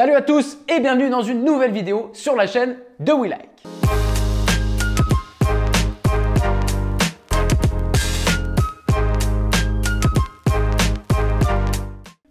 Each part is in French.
Salut à tous et bienvenue dans une nouvelle vidéo sur la chaîne de We Like.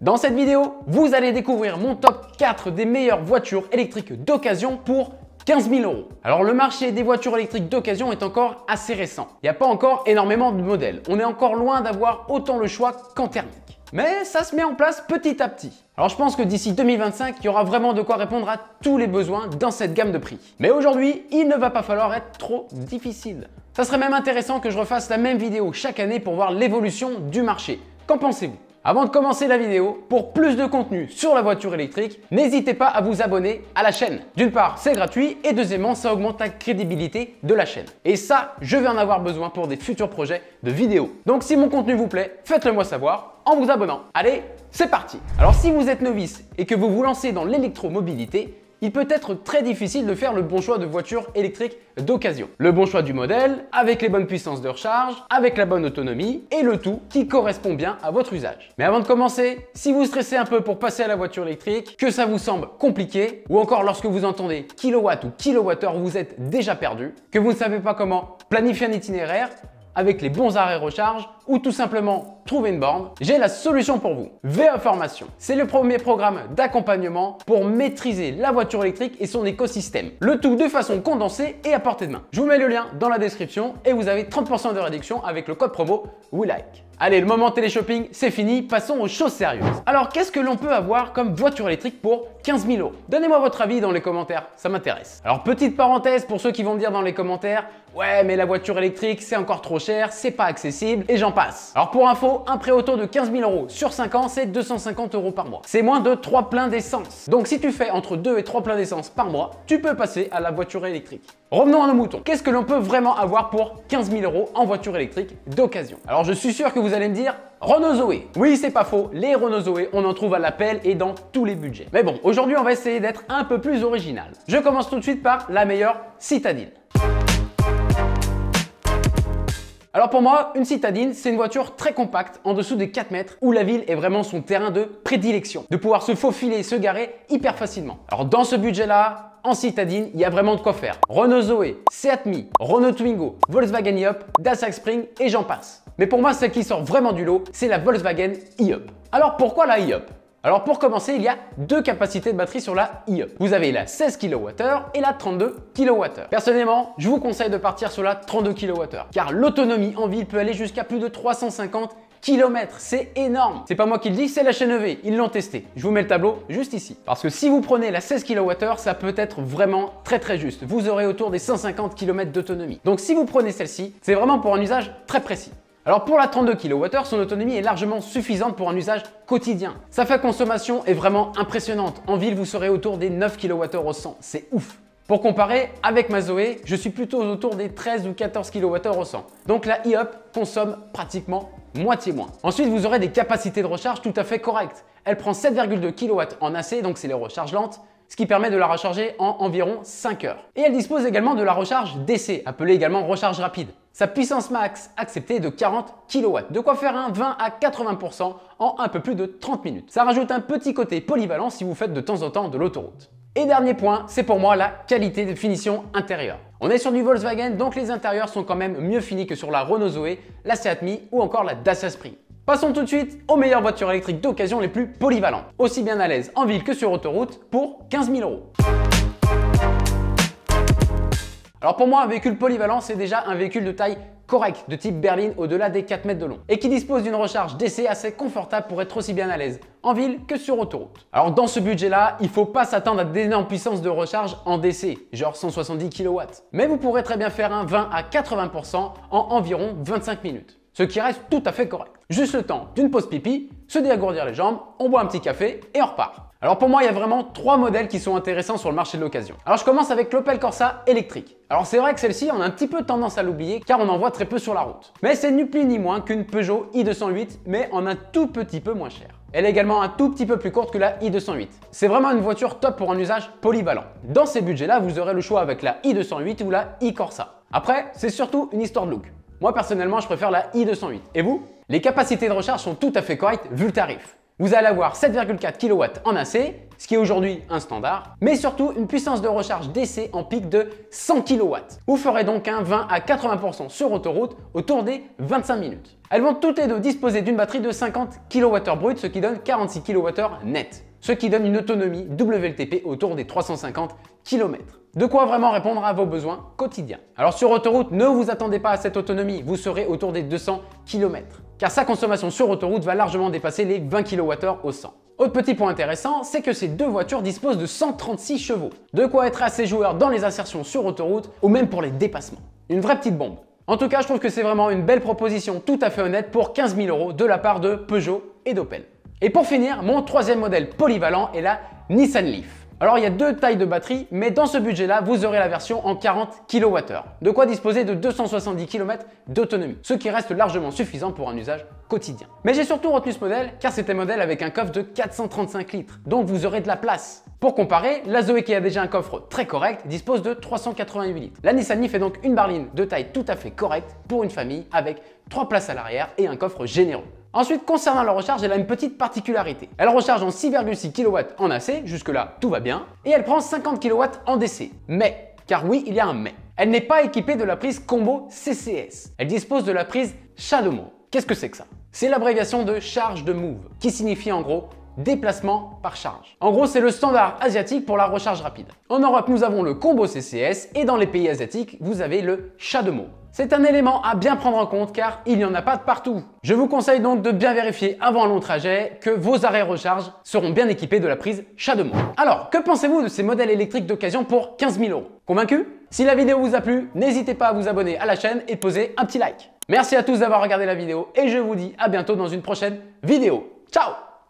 Dans cette vidéo, vous allez découvrir mon top 4 des meilleures voitures électriques d'occasion pour 15 000 euros. Alors le marché des voitures électriques d'occasion est encore assez récent. Il n'y a pas encore énormément de modèles. On est encore loin d'avoir autant le choix qu'en thermique. Mais ça se met en place petit à petit. Alors je pense que d'ici 2025, il y aura vraiment de quoi répondre à tous les besoins dans cette gamme de prix. Mais aujourd'hui, il ne va pas falloir être trop difficile. Ça serait même intéressant que je refasse la même vidéo chaque année pour voir l'évolution du marché. Qu'en pensez-vous avant de commencer la vidéo, pour plus de contenu sur la voiture électrique, n'hésitez pas à vous abonner à la chaîne. D'une part, c'est gratuit et deuxièmement, ça augmente la crédibilité de la chaîne. Et ça, je vais en avoir besoin pour des futurs projets de vidéos. Donc si mon contenu vous plaît, faites-le moi savoir en vous abonnant. Allez, c'est parti Alors si vous êtes novice et que vous vous lancez dans l'électromobilité, il peut être très difficile de faire le bon choix de voiture électrique d'occasion. Le bon choix du modèle, avec les bonnes puissances de recharge, avec la bonne autonomie et le tout qui correspond bien à votre usage. Mais avant de commencer, si vous stressez un peu pour passer à la voiture électrique, que ça vous semble compliqué ou encore lorsque vous entendez kilowatt ou kilowattheure, vous êtes déjà perdu, que vous ne savez pas comment planifier un itinéraire avec les bons arrêts recharge ou tout simplement trouver une borne, j'ai la solution pour vous. V Formation, c'est le premier programme d'accompagnement pour maîtriser la voiture électrique et son écosystème. Le tout de façon condensée et à portée de main. Je vous mets le lien dans la description et vous avez 30% de réduction avec le code promo WeLike. Allez, le moment télé-shopping, c'est fini, passons aux choses sérieuses. Alors, qu'est-ce que l'on peut avoir comme voiture électrique pour 15 000 euros Donnez-moi votre avis dans les commentaires, ça m'intéresse. Alors, petite parenthèse pour ceux qui vont me dire dans les commentaires, ouais, mais la voiture électrique, c'est encore trop cher, c'est pas accessible, et j'en passe. Alors, pour info, un prêt auto de 15 000 euros sur 5 ans, c'est 250 euros par mois. C'est moins de 3 pleins d'essence. Donc, si tu fais entre 2 et 3 pleins d'essence par mois, tu peux passer à la voiture électrique. Revenons à nos moutons. Qu'est-ce que l'on peut vraiment avoir pour 15 000 euros en voiture électrique d'occasion Alors je suis sûr que vous allez me dire Renault Zoé. Oui, c'est pas faux, les Renault Zoé, on en trouve à l'appel et dans tous les budgets. Mais bon, aujourd'hui, on va essayer d'être un peu plus original. Je commence tout de suite par la meilleure citadine. Alors pour moi, une citadine, c'est une voiture très compacte, en dessous des 4 mètres, où la ville est vraiment son terrain de prédilection, de pouvoir se faufiler et se garer hyper facilement. Alors dans ce budget-là, en citadine, il y a vraiment de quoi faire. Renault Zoé, Seat Renault Twingo, Volkswagen e-Up, Spring et j'en passe. Mais pour moi, celle qui sort vraiment du lot, c'est la Volkswagen e-Up. Alors pourquoi la e-Up alors pour commencer, il y a deux capacités de batterie sur la E-up. Vous avez la 16 kWh et la 32 kWh. Personnellement, je vous conseille de partir sur la 32 kWh car l'autonomie en ville peut aller jusqu'à plus de 350 kilomètres C'est énorme. C'est pas moi qui le dis, c'est la chaîne EV. Ils l'ont testé. Je vous mets le tableau juste ici. Parce que si vous prenez la 16 kWh, ça peut être vraiment très très juste. Vous aurez autour des 150 km d'autonomie. Donc si vous prenez celle-ci, c'est vraiment pour un usage très précis. Alors pour la 32 kWh, son autonomie est largement suffisante pour un usage quotidien. Sa faible consommation est vraiment impressionnante. En ville, vous serez autour des 9 kWh au 100. C'est ouf. Pour comparer, avec ma Zoé, je suis plutôt autour des 13 ou 14 kWh au 100. Donc la hi-hop consomme pratiquement moitié moins. Ensuite, vous aurez des capacités de recharge tout à fait correctes. Elle prend 7,2 kW en AC, donc c'est les recharges lentes, ce qui permet de la recharger en environ 5 heures. Et elle dispose également de la recharge DC, appelée également recharge rapide. Sa puissance max acceptée est de 40 kW, de quoi faire un 20 à 80% en un peu plus de 30 minutes. Ça rajoute un petit côté polyvalent si vous faites de temps en temps de l'autoroute. Et dernier point, c'est pour moi la qualité de finition intérieure. On est sur du Volkswagen, donc les intérieurs sont quand même mieux finis que sur la Renault Zoé, la Seat Mii ou encore la Dacia Spring. Passons tout de suite aux meilleures voitures électriques d'occasion les plus polyvalentes, aussi bien à l'aise en ville que sur autoroute pour 15 000 euros. Alors pour moi, un véhicule polyvalent, c'est déjà un véhicule de taille correct de type berline au-delà des 4 mètres de long et qui dispose d'une recharge DC assez confortable pour être aussi bien à l'aise en ville que sur autoroute. Alors dans ce budget-là, il faut pas s'attendre à d'énormes puissances de recharge en DC, genre 170 kW. Mais vous pourrez très bien faire un 20 à 80% en environ 25 minutes, ce qui reste tout à fait correct. Juste le temps d'une pause pipi, se dégourdir les jambes, on boit un petit café et on repart. Alors pour moi, il y a vraiment trois modèles qui sont intéressants sur le marché de l'occasion. Alors je commence avec l'Opel Corsa électrique. Alors c'est vrai que celle-ci, on a un petit peu tendance à l'oublier car on en voit très peu sur la route. Mais c'est ni plus ni moins qu'une Peugeot i208 mais en un tout petit peu moins cher. Elle est également un tout petit peu plus courte que la i208. C'est vraiment une voiture top pour un usage polyvalent. Dans ces budgets-là, vous aurez le choix avec la i208 ou la i-Corsa. Après, c'est surtout une histoire de look. Moi personnellement, je préfère la i208. Et vous Les capacités de recharge sont tout à fait correctes vu le tarif. Vous allez avoir 7,4 kW en AC, ce qui est aujourd'hui un standard, mais surtout une puissance de recharge d'essai en pic de 100 kW. Vous ferez donc un 20 à 80% sur autoroute autour des 25 minutes. Elles vont toutes les deux disposer d'une batterie de 50 kWh brut, ce qui donne 46 kWh net, ce qui donne une autonomie WLTP autour des 350 km. De quoi vraiment répondre à vos besoins quotidiens. Alors sur autoroute, ne vous attendez pas à cette autonomie, vous serez autour des 200 km car sa consommation sur autoroute va largement dépasser les 20 kWh au 100. Autre petit point intéressant, c'est que ces deux voitures disposent de 136 chevaux, de quoi être assez joueur dans les insertions sur autoroute ou même pour les dépassements. Une vraie petite bombe. En tout cas, je trouve que c'est vraiment une belle proposition tout à fait honnête pour 15 000 euros de la part de Peugeot et d'Opel. Et pour finir, mon troisième modèle polyvalent est la Nissan Leaf. Alors il y a deux tailles de batterie, mais dans ce budget-là, vous aurez la version en 40 kWh. De quoi disposer de 270 km d'autonomie, ce qui reste largement suffisant pour un usage quotidien. Mais j'ai surtout retenu ce modèle car c'était un modèle avec un coffre de 435 litres, donc vous aurez de la place. Pour comparer, la Zoé qui a déjà un coffre très correct dispose de 388 litres. La Nissan Leaf est donc une berline de taille tout à fait correcte pour une famille avec 3 places à l'arrière et un coffre généreux. Ensuite, concernant la recharge, elle a une petite particularité. Elle recharge en 6,6 kW en AC, jusque-là tout va bien, et elle prend 50 kW en DC. Mais, car oui, il y a un mais. Elle n'est pas équipée de la prise combo CCS. Elle dispose de la prise Shadow Move. Qu'est-ce que c'est que ça C'est l'abréviation de charge de move, qui signifie en gros déplacement par charge. En gros, c'est le standard asiatique pour la recharge rapide. En Europe, nous avons le combo CCS et dans les pays asiatiques, vous avez le chat de mots. C'est un élément à bien prendre en compte car il n'y en a pas de partout. Je vous conseille donc de bien vérifier avant un long trajet que vos arrêts recharge seront bien équipés de la prise chat de mots. Alors, que pensez-vous de ces modèles électriques d'occasion pour 15 000 euros Convaincu Si la vidéo vous a plu, n'hésitez pas à vous abonner à la chaîne et poser un petit like. Merci à tous d'avoir regardé la vidéo et je vous dis à bientôt dans une prochaine vidéo. Ciao